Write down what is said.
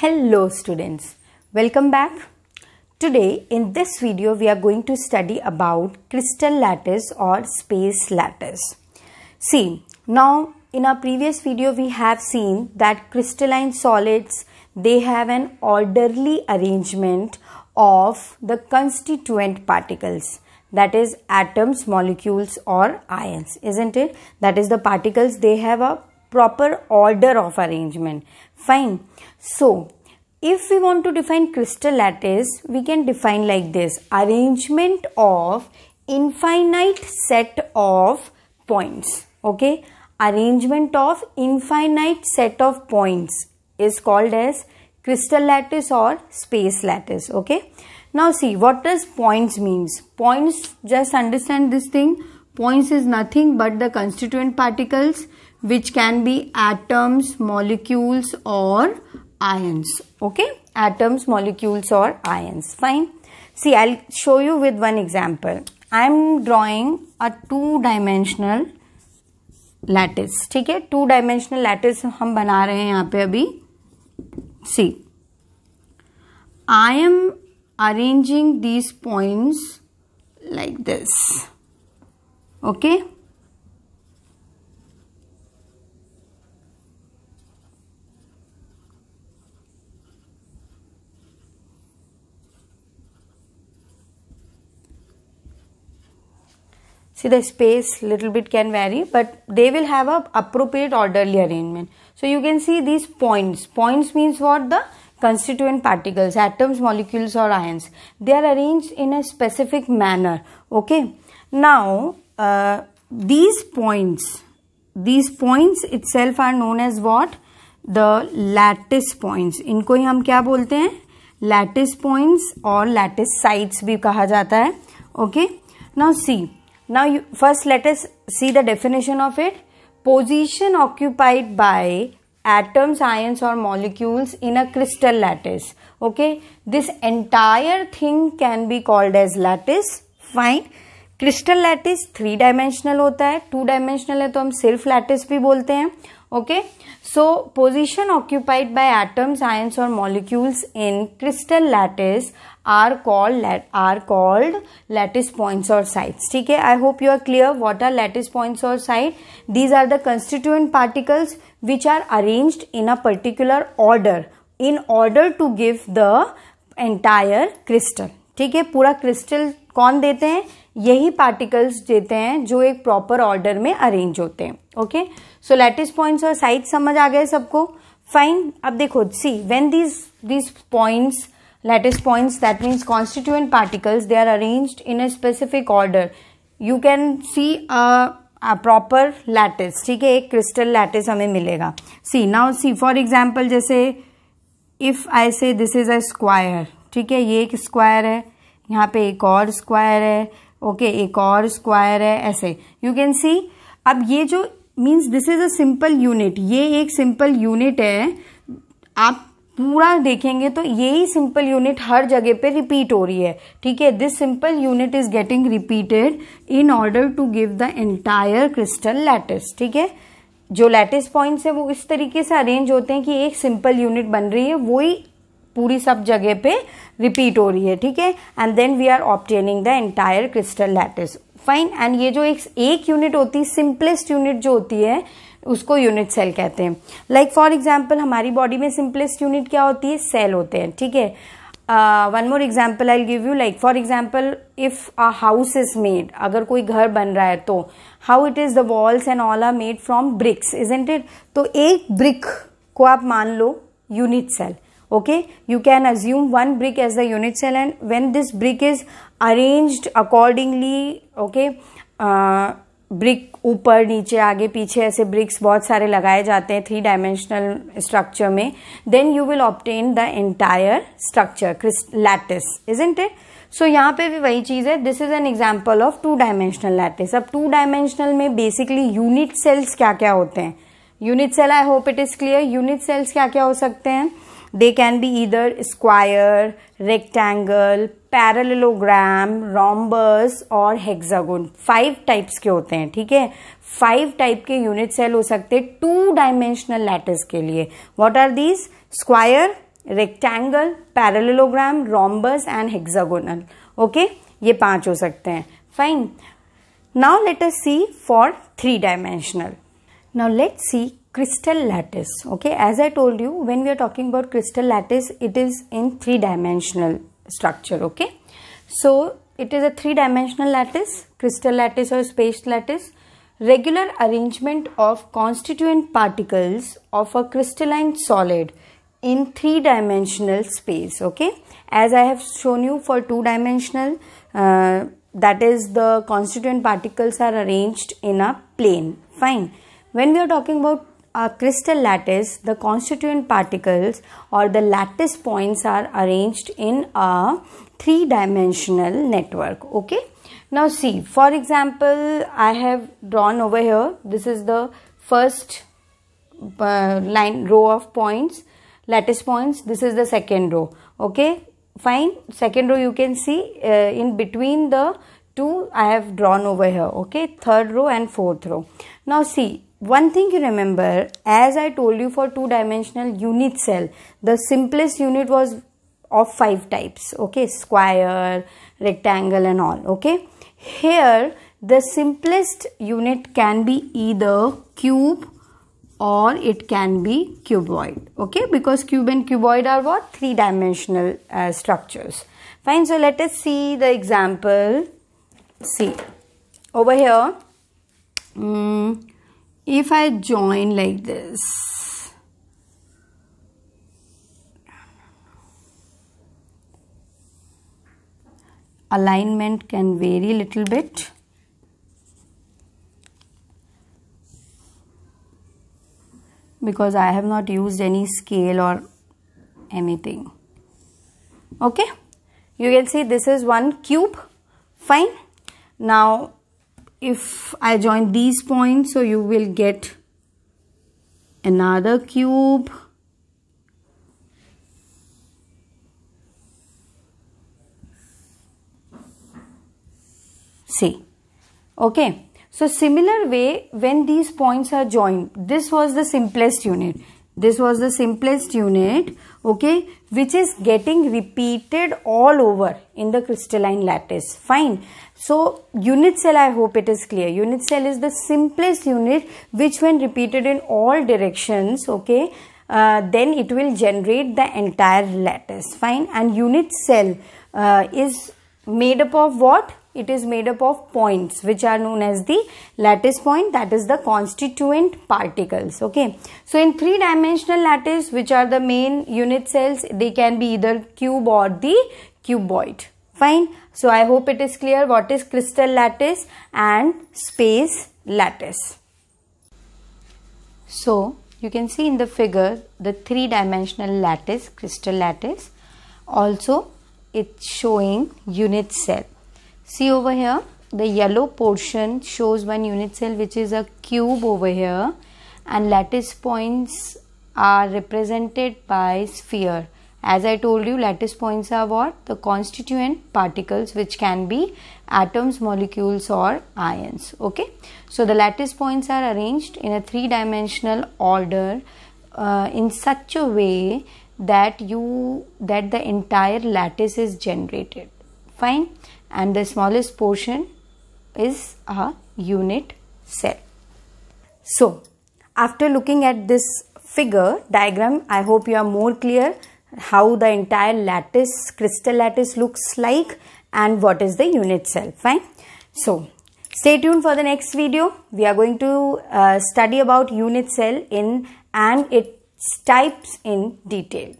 Hello students, welcome back. Today in this video we are going to study about crystal lattice or space lattice. See, now in our previous video we have seen that crystalline solids, they have an orderly arrangement of the constituent particles that is atoms, molecules or ions, isn't it? That is the particles, they have a proper order of arrangement fine so if we want to define crystal lattice we can define like this arrangement of infinite set of points okay arrangement of infinite set of points is called as crystal lattice or space lattice okay now see what does points means points just understand this thing points is nothing but the constituent particles which can be atoms, molecules or ions. Okay, atoms, molecules or ions. Fine. See, I'll show you with one example. I'm drawing a two-dimensional lattice. ठीक two-dimensional lattice. हम बना रहे हैं यहाँ पे अभी see I am arranging these points see the space little bit can vary but they will have a appropriate orderly arrangement so you can see these points points means what the constituent particles atoms molecules or ions they are arranged in a specific manner okay now uh, these points these points itself are known as what the lattice points In ही हम क्या बोलते हैं lattice points or lattice sites भी कहा जाता है okay now see now, you, first let us see the definition of it. Position occupied by atoms, ions, or molecules in a crystal lattice. Okay, this entire thing can be called as lattice. Fine. Crystal lattice three dimensional होता है two dimensional है तो हम सिर्फ lattice भी बोलते हैं okay so position occupied by atoms ions और molecules in crystal lattice are called are called lattice points और साइट्स ठीक है I hope you are clear what are lattice points और site these are the constituent particles which are arranged in a particular order in order to give the entire crystal ठीक है पूरा crystal कौन देते हैं यही पार्टिकल्स देते हैं जो एक प्रॉपर ऑर्डर में अरेंज होते हैं ओके सो लेटेस्ट पॉइंट्स और साइज समझ आ गए सबको फाइन अब देखो see when these these points lattice points that means constituent particles they are arranged in a specific order you can see a proper lattice ठीक है एक क्रिस्टल लैटिस हमें मिलेगा see now see for example जैसे if I say this is a square ठीक है ये एक स्क्वायर है यहाँ पे एक और स्क्वायर है ओके okay, एक और स्क्वायर है ऐसे यू कैन सी अब ये जो means this is a simple unit ये एक सिंपल यूनिट है आप पूरा देखेंगे तो यही सिंपल यूनिट हर जगह पे रिपीट हो रही है ठीक है this simple unit is getting repeated in order to give the entire crystal lattice ठीक है जो लैटिस पॉइंट्स है वो इस तरीके से अरेंज होते हैं कि एक सिंपल यूनिट बन रही है वही पूरी सब जगह पे रिपीट हो रही है ठीक है and then we are obtaining the entire crystal lattice fine and ये जो एक एक यूनिट होती है सिंपलेस्ट यूनिट जो होती है उसको यूनिट सेल कहते हैं लाइक फॉर एग्जाम्पल हमारी बॉडी में सिंपलेस्ट यूनिट क्या होती है सेल होते हैं ठीक है one more example I give you like for example if a house is made अगर कोई घर बन रहा है तो how it is the walls and all are made from bricks is ended तो एक ब्रिक को आप मान लो unit cell okay you can assume one brick as the unit cell and when this brick is arranged accordingly okay uh, brick ऊपर नीचे आगे पीछे ऐसे ब्रिक्स बहुत सारे लगाए जाते हैं थ्री डायमेंशनल स्ट्रक्चर में then you will obtain the entire structure lattice is in it so यहाँ पे भी वही चीज़ है this is an example of two dimensional lattice अब टू डायमेंशनल में बेसिकली यूनिट सेल्स क्या क्या होते हैं unit cell I hope it is clear unit cells क्या क्या हो सकते हैं They can be either square, rectangle, parallelogram rhombus और हेक्सागोन फाइव टाइप्स के होते हैं ठीक है फाइव टाइप के यूनिट सेल हो सकते हैं टू डायमेंशनल लैटिस के लिए what are these square rectangle parallelogram rhombus and hexagonal okay ये पांच हो सकते हैं fine now let us see for three dimensional now let see crystal lattice okay as i told you when we are talking about crystal lattice it is in three dimensional structure okay so it is a three dimensional lattice crystal lattice or space lattice regular arrangement of constituent particles of a crystalline solid in three dimensional space okay as i have shown you for two dimensional uh, that is the constituent particles are arranged in a plane fine when we are talking about a uh, crystal lattice, the constituent particles or the lattice points are arranged in a three dimensional network. Okay. Now, see, for example, I have drawn over here. This is the first uh, line row of points, lattice points. This is the second row. Okay. Fine. Second row you can see uh, in between the two I have drawn over here. Okay. Third row and fourth row. Now, see, one thing you remember as i told you for two dimensional unit cell the simplest unit was of five types okay square rectangle and all okay here the simplest unit can be either cube or it can be cuboid okay because cube and cuboid are what three dimensional uh, structures fine so let us see the example see over here mm, if I join like this alignment can vary little bit because I have not used any scale or anything okay you can see this is one cube fine now if I join these points so you will get another cube see okay so similar way when these points are joined this was the simplest unit this was the simplest unit, okay, which is getting repeated all over in the crystalline lattice. Fine. So, unit cell, I hope it is clear. Unit cell is the simplest unit which when repeated in all directions, okay, uh, then it will generate the entire lattice. Fine. And unit cell uh, is made up of what? it is made up of points which are known as the lattice point that is the constituent particles okay so in three dimensional lattice which are the main unit cells they can be either cube or the cuboid fine so i hope it is clear what is crystal lattice and space lattice so you can see in the figure the three dimensional lattice crystal lattice also it's showing unit cell see over here the yellow portion shows one unit cell which is a cube over here and lattice points are represented by sphere as i told you lattice points are what the constituent particles which can be atoms molecules or ions okay so the lattice points are arranged in a three dimensional order uh, in such a way that you that the entire lattice is generated fine and the smallest portion is a unit cell. So, after looking at this figure diagram, I hope you are more clear how the entire lattice, crystal lattice looks like and what is the unit cell, fine. So, stay tuned for the next video. We are going to uh, study about unit cell in and its types in detail.